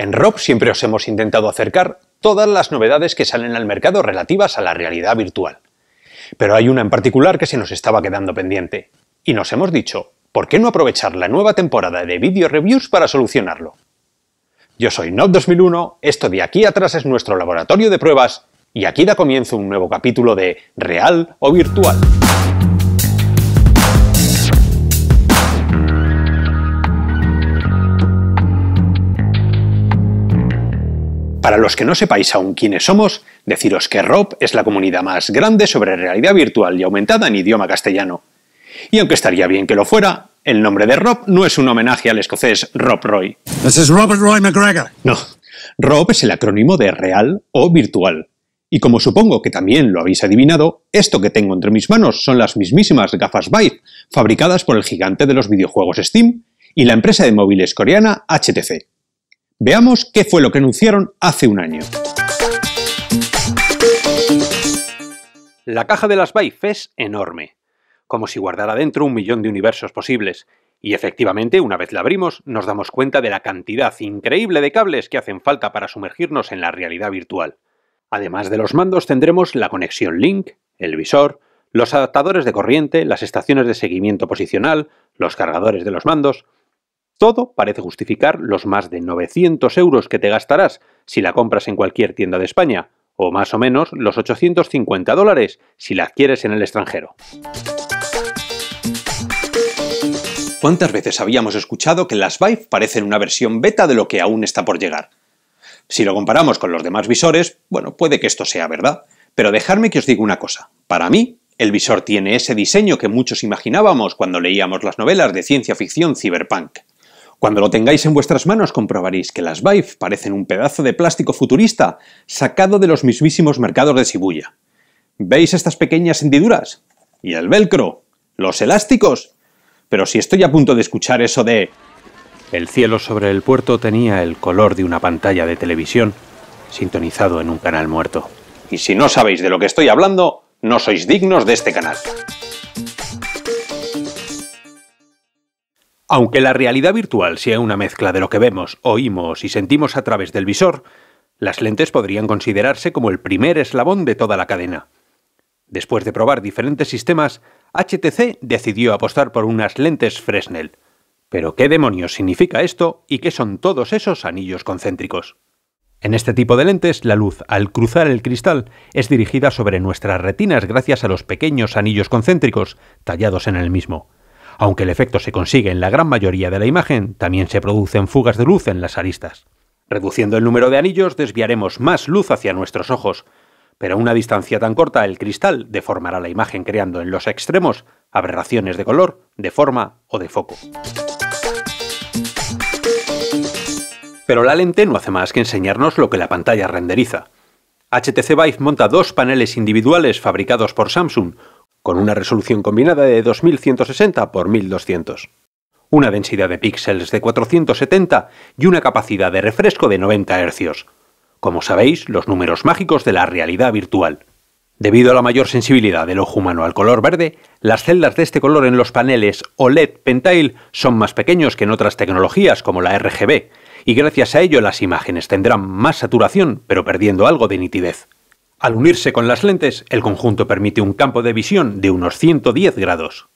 En Rob siempre os hemos intentado acercar todas las novedades que salen al mercado relativas a la realidad virtual. Pero hay una en particular que se nos estaba quedando pendiente. Y nos hemos dicho, ¿por qué no aprovechar la nueva temporada de video reviews para solucionarlo? Yo soy Nob2001, esto de aquí atrás es nuestro laboratorio de pruebas y aquí da comienzo un nuevo capítulo de Real o Virtual. Para los que no sepáis aún quiénes somos, deciros que ROP es la comunidad más grande sobre realidad virtual y aumentada en idioma castellano. Y aunque estaría bien que lo fuera, el nombre de Rob no es un homenaje al escocés Rob Roy. This Robert Roy McGregor. No, Rob es el acrónimo de real o virtual. Y como supongo que también lo habéis adivinado, esto que tengo entre mis manos son las mismísimas gafas Vive, fabricadas por el gigante de los videojuegos Steam y la empresa de móviles coreana HTC. Veamos qué fue lo que anunciaron hace un año. La caja de las Vive es enorme, como si guardara dentro un millón de universos posibles, y efectivamente, una vez la abrimos, nos damos cuenta de la cantidad increíble de cables que hacen falta para sumergirnos en la realidad virtual. Además de los mandos tendremos la conexión Link, el visor, los adaptadores de corriente, las estaciones de seguimiento posicional, los cargadores de los mandos, todo parece justificar los más de 900 euros que te gastarás si la compras en cualquier tienda de España, o más o menos los 850 dólares si la adquieres en el extranjero. ¿Cuántas veces habíamos escuchado que las Vive parecen una versión beta de lo que aún está por llegar? Si lo comparamos con los demás visores, bueno, puede que esto sea verdad, pero dejadme que os diga una cosa. Para mí, el visor tiene ese diseño que muchos imaginábamos cuando leíamos las novelas de ciencia ficción cyberpunk. Cuando lo tengáis en vuestras manos comprobaréis que las Vive parecen un pedazo de plástico futurista sacado de los mismísimos mercados de Shibuya. ¿Veis estas pequeñas hendiduras? ¿Y el velcro? ¿Los elásticos? Pero si estoy a punto de escuchar eso de... El cielo sobre el puerto tenía el color de una pantalla de televisión sintonizado en un canal muerto. Y si no sabéis de lo que estoy hablando, no sois dignos de este canal. Aunque la realidad virtual sea una mezcla de lo que vemos, oímos y sentimos a través del visor, las lentes podrían considerarse como el primer eslabón de toda la cadena. Después de probar diferentes sistemas, HTC decidió apostar por unas lentes Fresnel. Pero ¿qué demonios significa esto y qué son todos esos anillos concéntricos? En este tipo de lentes, la luz, al cruzar el cristal, es dirigida sobre nuestras retinas gracias a los pequeños anillos concéntricos tallados en el mismo. Aunque el efecto se consigue en la gran mayoría de la imagen, también se producen fugas de luz en las aristas. Reduciendo el número de anillos desviaremos más luz hacia nuestros ojos, pero a una distancia tan corta el cristal deformará la imagen creando en los extremos aberraciones de color, de forma o de foco. Pero la lente no hace más que enseñarnos lo que la pantalla renderiza. HTC Vive monta dos paneles individuales fabricados por Samsung, con una resolución combinada de 2160 x 1200, una densidad de píxeles de 470 y una capacidad de refresco de 90 Hz. Como sabéis, los números mágicos de la realidad virtual. Debido a la mayor sensibilidad del ojo humano al color verde, las celdas de este color en los paneles OLED Pentile son más pequeños que en otras tecnologías como la RGB, y gracias a ello las imágenes tendrán más saturación, pero perdiendo algo de nitidez. Al unirse con las lentes, el conjunto permite un campo de visión de unos 110 grados.